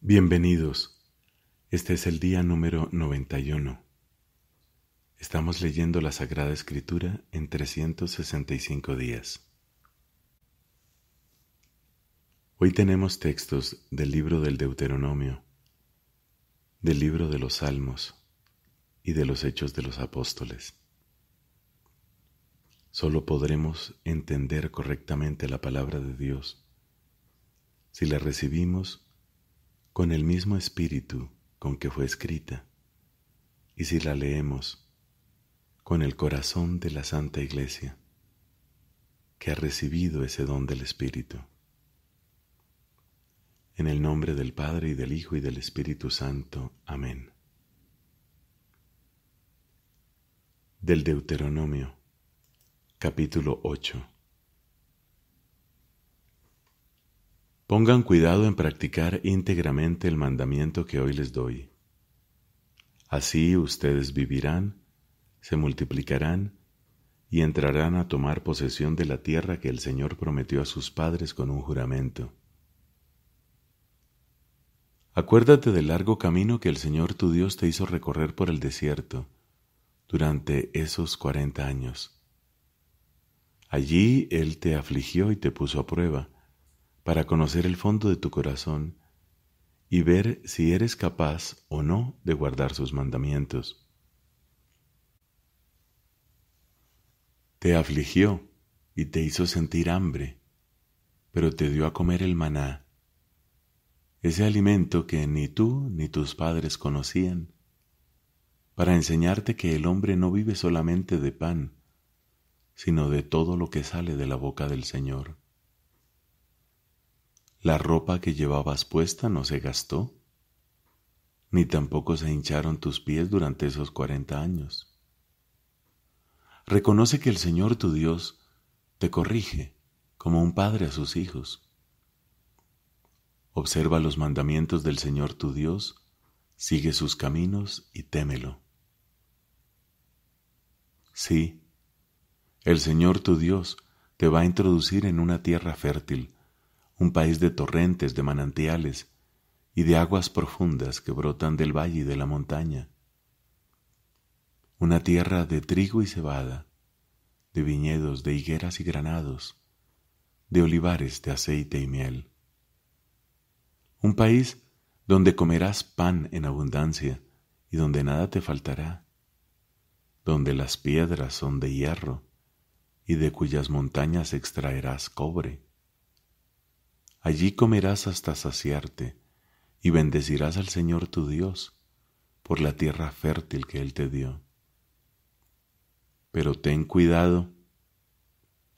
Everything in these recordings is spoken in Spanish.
Bienvenidos. Este es el día número 91. Estamos leyendo la Sagrada Escritura en 365 días. Hoy tenemos textos del libro del Deuteronomio, del libro de los Salmos y de los Hechos de los Apóstoles. Solo podremos entender correctamente la palabra de Dios si la recibimos con el mismo espíritu con que fue escrita, y si la leemos con el corazón de la Santa Iglesia, que ha recibido ese don del Espíritu. En el nombre del Padre y del Hijo y del Espíritu Santo. Amén. Del Deuteronomio, capítulo 8. Pongan cuidado en practicar íntegramente el mandamiento que hoy les doy. Así ustedes vivirán, se multiplicarán y entrarán a tomar posesión de la tierra que el Señor prometió a sus padres con un juramento. Acuérdate del largo camino que el Señor tu Dios te hizo recorrer por el desierto durante esos cuarenta años. Allí Él te afligió y te puso a prueba, para conocer el fondo de tu corazón y ver si eres capaz o no de guardar sus mandamientos. Te afligió y te hizo sentir hambre, pero te dio a comer el maná, ese alimento que ni tú ni tus padres conocían, para enseñarte que el hombre no vive solamente de pan, sino de todo lo que sale de la boca del Señor. La ropa que llevabas puesta no se gastó, ni tampoco se hincharon tus pies durante esos cuarenta años. Reconoce que el Señor tu Dios te corrige como un padre a sus hijos. Observa los mandamientos del Señor tu Dios, sigue sus caminos y témelo. Sí, el Señor tu Dios te va a introducir en una tierra fértil, un país de torrentes, de manantiales y de aguas profundas que brotan del valle y de la montaña, una tierra de trigo y cebada, de viñedos, de higueras y granados, de olivares de aceite y miel, un país donde comerás pan en abundancia y donde nada te faltará, donde las piedras son de hierro y de cuyas montañas extraerás cobre Allí comerás hasta saciarte y bendecirás al Señor tu Dios por la tierra fértil que Él te dio. Pero ten cuidado,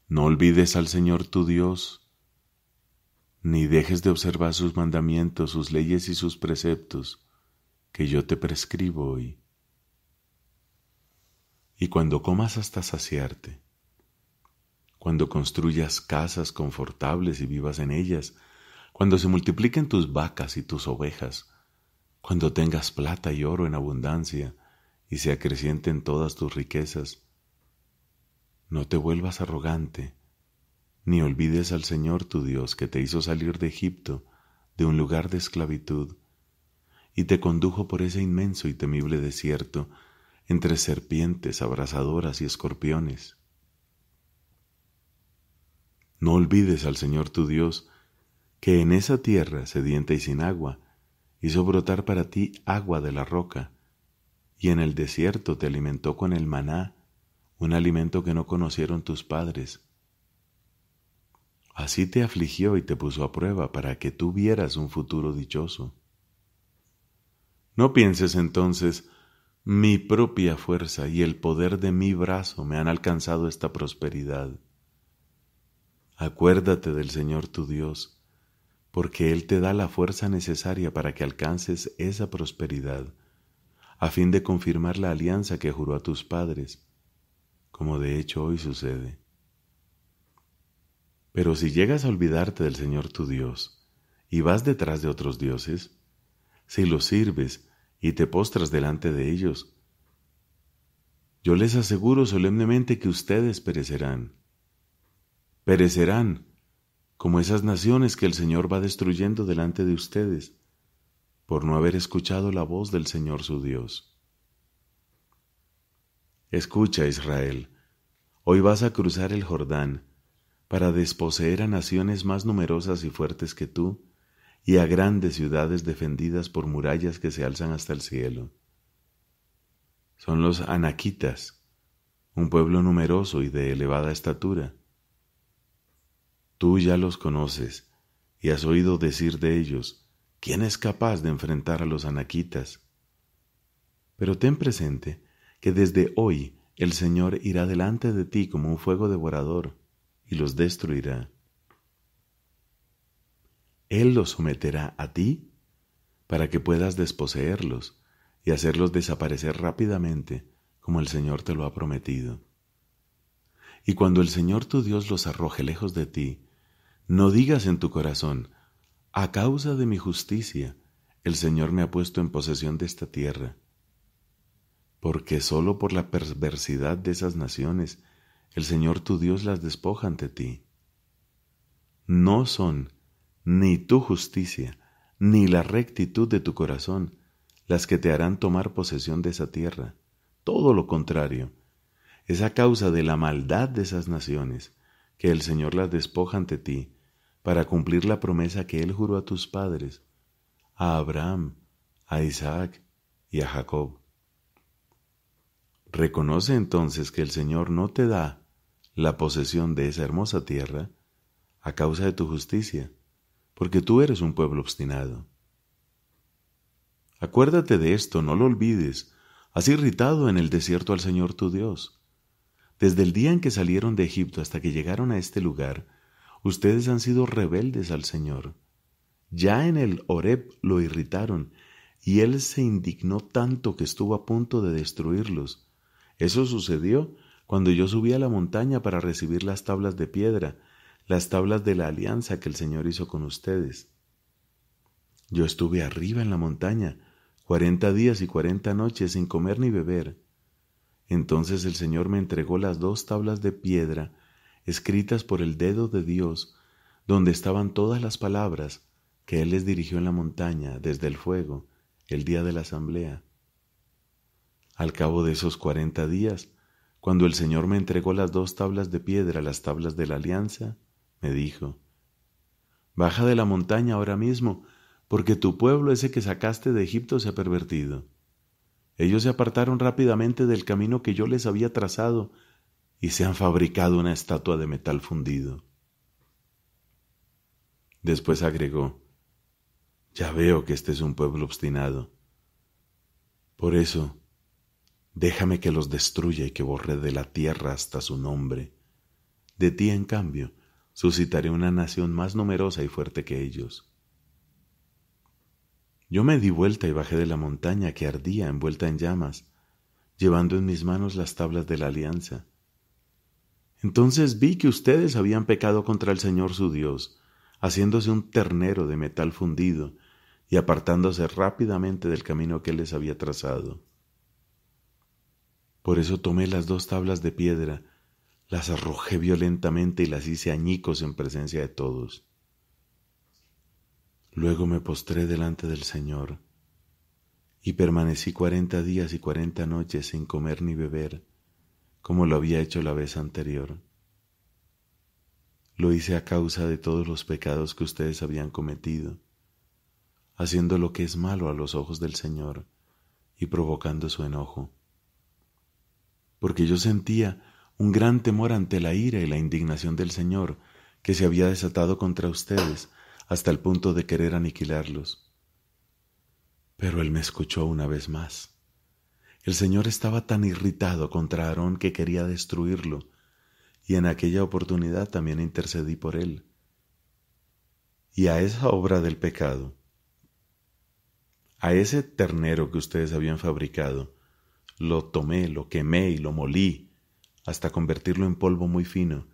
no olvides al Señor tu Dios, ni dejes de observar sus mandamientos, sus leyes y sus preceptos que yo te prescribo hoy. Y cuando comas hasta saciarte, cuando construyas casas confortables y vivas en ellas, cuando se multipliquen tus vacas y tus ovejas, cuando tengas plata y oro en abundancia y se acrecienten todas tus riquezas. No te vuelvas arrogante, ni olvides al Señor tu Dios que te hizo salir de Egipto, de un lugar de esclavitud, y te condujo por ese inmenso y temible desierto, entre serpientes abrasadoras y escorpiones. No olvides al Señor tu Dios, que en esa tierra sedienta y sin agua hizo brotar para ti agua de la roca, y en el desierto te alimentó con el maná, un alimento que no conocieron tus padres. Así te afligió y te puso a prueba para que tú vieras un futuro dichoso. No pienses entonces, mi propia fuerza y el poder de mi brazo me han alcanzado esta prosperidad. Acuérdate del Señor tu Dios, porque Él te da la fuerza necesaria para que alcances esa prosperidad, a fin de confirmar la alianza que juró a tus padres, como de hecho hoy sucede. Pero si llegas a olvidarte del Señor tu Dios, y vas detrás de otros dioses, si los sirves y te postras delante de ellos, yo les aseguro solemnemente que ustedes perecerán perecerán, como esas naciones que el Señor va destruyendo delante de ustedes, por no haber escuchado la voz del Señor su Dios. Escucha, Israel, hoy vas a cruzar el Jordán, para desposeer a naciones más numerosas y fuertes que tú, y a grandes ciudades defendidas por murallas que se alzan hasta el cielo. Son los anaquitas, un pueblo numeroso y de elevada estatura, Tú ya los conoces y has oído decir de ellos, ¿quién es capaz de enfrentar a los anaquitas? Pero ten presente que desde hoy el Señor irá delante de ti como un fuego devorador y los destruirá. Él los someterá a ti para que puedas desposeerlos y hacerlos desaparecer rápidamente, como el Señor te lo ha prometido. Y cuando el Señor tu Dios los arroje lejos de ti, no digas en tu corazón, a causa de mi justicia, el Señor me ha puesto en posesión de esta tierra, porque sólo por la perversidad de esas naciones el Señor tu Dios las despoja ante ti. No son ni tu justicia, ni la rectitud de tu corazón las que te harán tomar posesión de esa tierra. Todo lo contrario, es a causa de la maldad de esas naciones que el Señor las despoja ante ti para cumplir la promesa que Él juró a tus padres, a Abraham, a Isaac y a Jacob. Reconoce entonces que el Señor no te da la posesión de esa hermosa tierra a causa de tu justicia, porque tú eres un pueblo obstinado. Acuérdate de esto, no lo olvides. Has irritado en el desierto al Señor tu Dios. Desde el día en que salieron de Egipto hasta que llegaron a este lugar, Ustedes han sido rebeldes al Señor. Ya en el Oreb lo irritaron, y él se indignó tanto que estuvo a punto de destruirlos. Eso sucedió cuando yo subí a la montaña para recibir las tablas de piedra, las tablas de la alianza que el Señor hizo con ustedes. Yo estuve arriba en la montaña, cuarenta días y cuarenta noches sin comer ni beber. Entonces el Señor me entregó las dos tablas de piedra escritas por el dedo de Dios, donde estaban todas las palabras que Él les dirigió en la montaña desde el fuego, el día de la asamblea. Al cabo de esos cuarenta días, cuando el Señor me entregó las dos tablas de piedra, las tablas de la alianza, me dijo, Baja de la montaña ahora mismo, porque tu pueblo ese que sacaste de Egipto se ha pervertido. Ellos se apartaron rápidamente del camino que yo les había trazado y se han fabricado una estatua de metal fundido. Después agregó, ya veo que este es un pueblo obstinado. Por eso, déjame que los destruya y que borre de la tierra hasta su nombre. De ti, en cambio, suscitaré una nación más numerosa y fuerte que ellos. Yo me di vuelta y bajé de la montaña que ardía envuelta en llamas, llevando en mis manos las tablas de la alianza. Entonces vi que ustedes habían pecado contra el Señor su Dios, haciéndose un ternero de metal fundido y apartándose rápidamente del camino que Él les había trazado. Por eso tomé las dos tablas de piedra, las arrojé violentamente y las hice añicos en presencia de todos. Luego me postré delante del Señor y permanecí cuarenta días y cuarenta noches sin comer ni beber como lo había hecho la vez anterior. Lo hice a causa de todos los pecados que ustedes habían cometido, haciendo lo que es malo a los ojos del Señor y provocando su enojo. Porque yo sentía un gran temor ante la ira y la indignación del Señor que se había desatado contra ustedes hasta el punto de querer aniquilarlos. Pero Él me escuchó una vez más el Señor estaba tan irritado contra Aarón que quería destruirlo, y en aquella oportunidad también intercedí por él. Y a esa obra del pecado, a ese ternero que ustedes habían fabricado, lo tomé, lo quemé y lo molí, hasta convertirlo en polvo muy fino,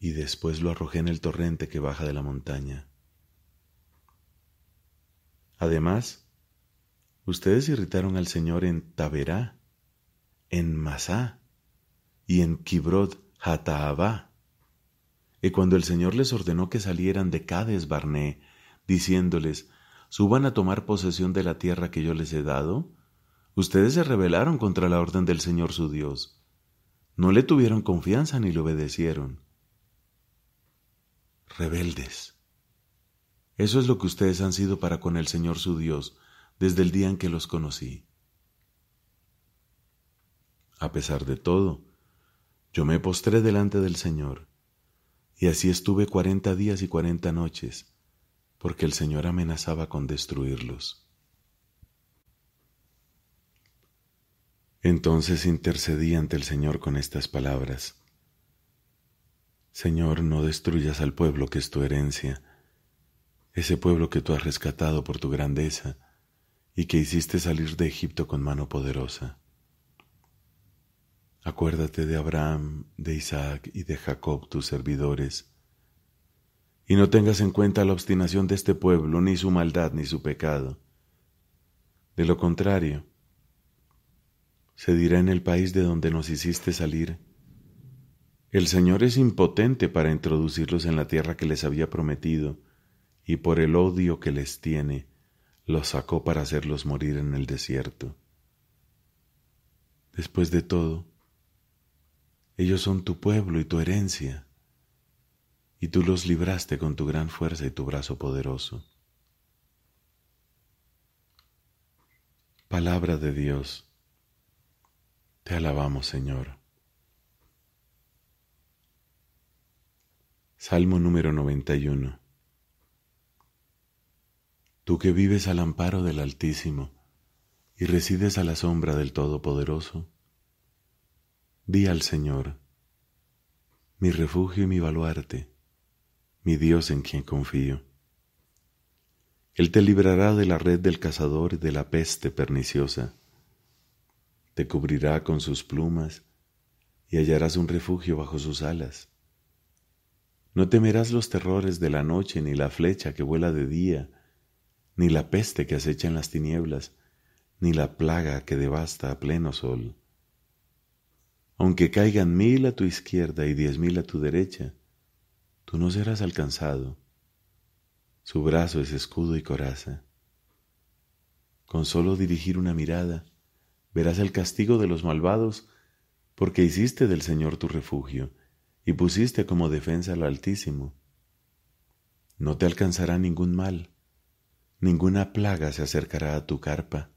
y después lo arrojé en el torrente que baja de la montaña. Además, Ustedes irritaron al Señor en Taberá, en Masá y en Kibrod Hataabá. Y cuando el Señor les ordenó que salieran de Cades Barné, diciéndoles, suban a tomar posesión de la tierra que yo les he dado, ustedes se rebelaron contra la orden del Señor su Dios. No le tuvieron confianza ni le obedecieron. Rebeldes. Eso es lo que ustedes han sido para con el Señor su Dios, desde el día en que los conocí. A pesar de todo, yo me postré delante del Señor, y así estuve cuarenta días y cuarenta noches, porque el Señor amenazaba con destruirlos. Entonces intercedí ante el Señor con estas palabras. Señor, no destruyas al pueblo que es tu herencia, ese pueblo que tú has rescatado por tu grandeza, y que hiciste salir de Egipto con mano poderosa. Acuérdate de Abraham, de Isaac y de Jacob, tus servidores, y no tengas en cuenta la obstinación de este pueblo, ni su maldad, ni su pecado. De lo contrario, se dirá en el país de donde nos hiciste salir, el Señor es impotente para introducirlos en la tierra que les había prometido, y por el odio que les tiene, los sacó para hacerlos morir en el desierto. Después de todo, ellos son tu pueblo y tu herencia, y tú los libraste con tu gran fuerza y tu brazo poderoso. Palabra de Dios, te alabamos Señor. Salmo número 91 tú que vives al amparo del Altísimo y resides a la sombra del Todopoderoso, di al Señor, mi refugio y mi baluarte, mi Dios en quien confío. Él te librará de la red del cazador y de la peste perniciosa. Te cubrirá con sus plumas y hallarás un refugio bajo sus alas. No temerás los terrores de la noche ni la flecha que vuela de día, ni la peste que acecha en las tinieblas, ni la plaga que devasta a pleno sol. Aunque caigan mil a tu izquierda y diez mil a tu derecha, tú no serás alcanzado. Su brazo es escudo y coraza. Con solo dirigir una mirada, verás el castigo de los malvados, porque hiciste del Señor tu refugio, y pusiste como defensa al Altísimo. No te alcanzará ningún mal, Ninguna plaga se acercará a tu carpa,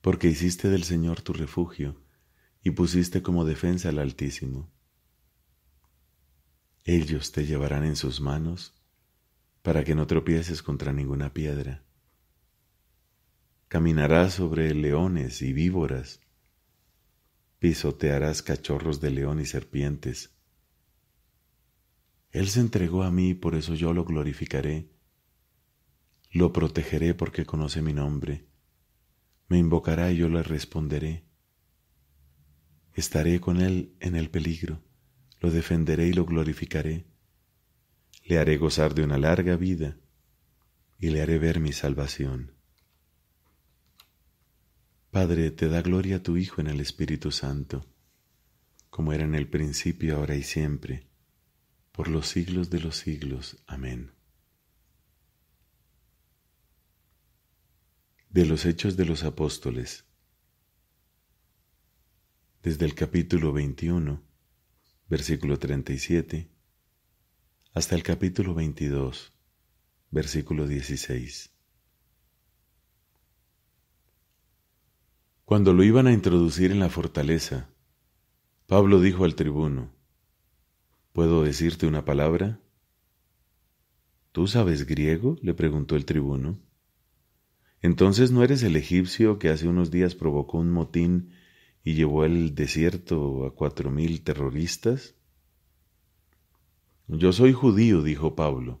porque hiciste del Señor tu refugio y pusiste como defensa al Altísimo. Ellos te llevarán en sus manos para que no tropieces contra ninguna piedra. Caminarás sobre leones y víboras, pisotearás cachorros de león y serpientes. Él se entregó a mí, por eso yo lo glorificaré lo protegeré porque conoce mi nombre. Me invocará y yo le responderé. Estaré con él en el peligro. Lo defenderé y lo glorificaré. Le haré gozar de una larga vida y le haré ver mi salvación. Padre, te da gloria a tu Hijo en el Espíritu Santo, como era en el principio, ahora y siempre, por los siglos de los siglos. Amén. de los Hechos de los Apóstoles. Desde el capítulo 21, versículo 37, hasta el capítulo 22, versículo 16. Cuando lo iban a introducir en la fortaleza, Pablo dijo al tribuno, ¿Puedo decirte una palabra? ¿Tú sabes griego? le preguntó el tribuno. Entonces no eres el egipcio que hace unos días provocó un motín y llevó el desierto a cuatro mil terroristas? Yo soy judío, dijo Pablo,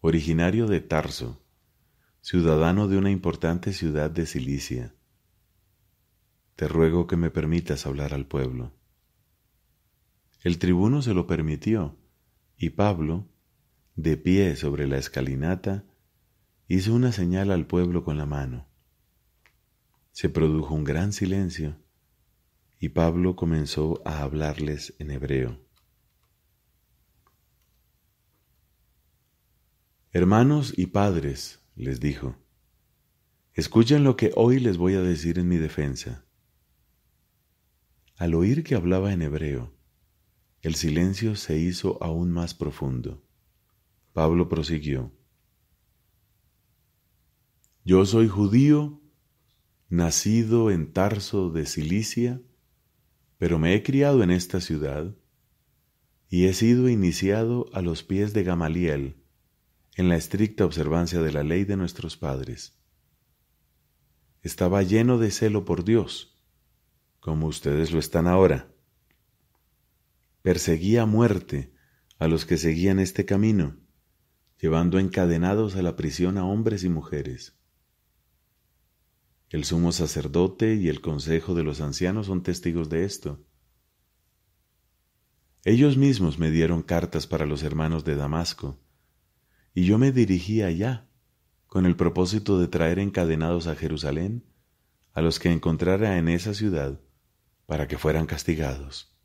originario de Tarso, ciudadano de una importante ciudad de Cilicia. Te ruego que me permitas hablar al pueblo. El tribuno se lo permitió, y Pablo, de pie sobre la escalinata, hizo una señal al pueblo con la mano. Se produjo un gran silencio y Pablo comenzó a hablarles en hebreo. Hermanos y padres, les dijo, escuchen lo que hoy les voy a decir en mi defensa. Al oír que hablaba en hebreo, el silencio se hizo aún más profundo. Pablo prosiguió. Yo soy judío, nacido en Tarso de Cilicia, pero me he criado en esta ciudad y he sido iniciado a los pies de Gamaliel en la estricta observancia de la ley de nuestros padres. Estaba lleno de celo por Dios, como ustedes lo están ahora. Perseguía a muerte a los que seguían este camino, llevando encadenados a la prisión a hombres y mujeres. El sumo sacerdote y el consejo de los ancianos son testigos de esto. Ellos mismos me dieron cartas para los hermanos de Damasco, y yo me dirigí allá, con el propósito de traer encadenados a Jerusalén a los que encontrara en esa ciudad, para que fueran castigados.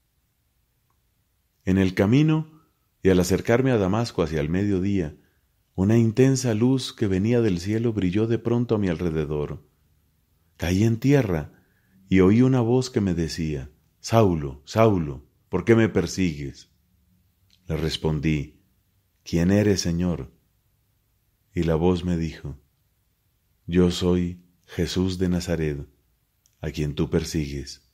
En el camino, y al acercarme a Damasco hacia el mediodía, una intensa luz que venía del cielo brilló de pronto a mi alrededor Caí en tierra y oí una voz que me decía, Saulo, Saulo, ¿por qué me persigues? Le respondí, ¿quién eres, Señor? Y la voz me dijo, Yo soy Jesús de Nazaret, a quien tú persigues.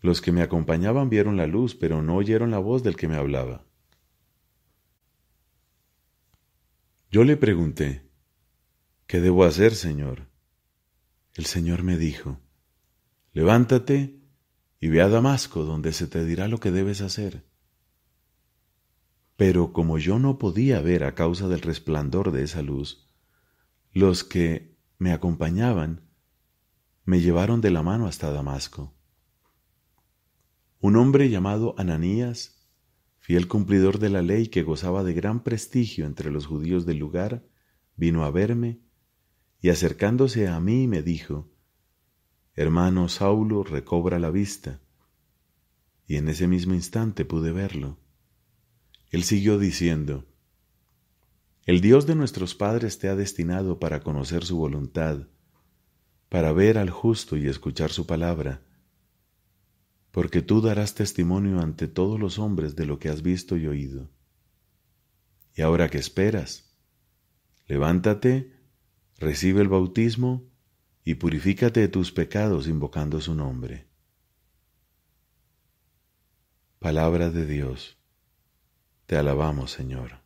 Los que me acompañaban vieron la luz, pero no oyeron la voz del que me hablaba. Yo le pregunté, ¿qué debo hacer, Señor? el Señor me dijo, levántate y ve a Damasco, donde se te dirá lo que debes hacer. Pero como yo no podía ver a causa del resplandor de esa luz, los que me acompañaban me llevaron de la mano hasta Damasco. Un hombre llamado Ananías, fiel cumplidor de la ley que gozaba de gran prestigio entre los judíos del lugar, vino a verme y acercándose a mí me dijo, Hermano Saulo recobra la vista. Y en ese mismo instante pude verlo. Él siguió diciendo, El Dios de nuestros padres te ha destinado para conocer su voluntad, para ver al justo y escuchar su palabra, porque tú darás testimonio ante todos los hombres de lo que has visto y oído. Y ahora que esperas, levántate, recibe el bautismo y purifícate de tus pecados invocando su nombre. Palabra de Dios. Te alabamos, Señor.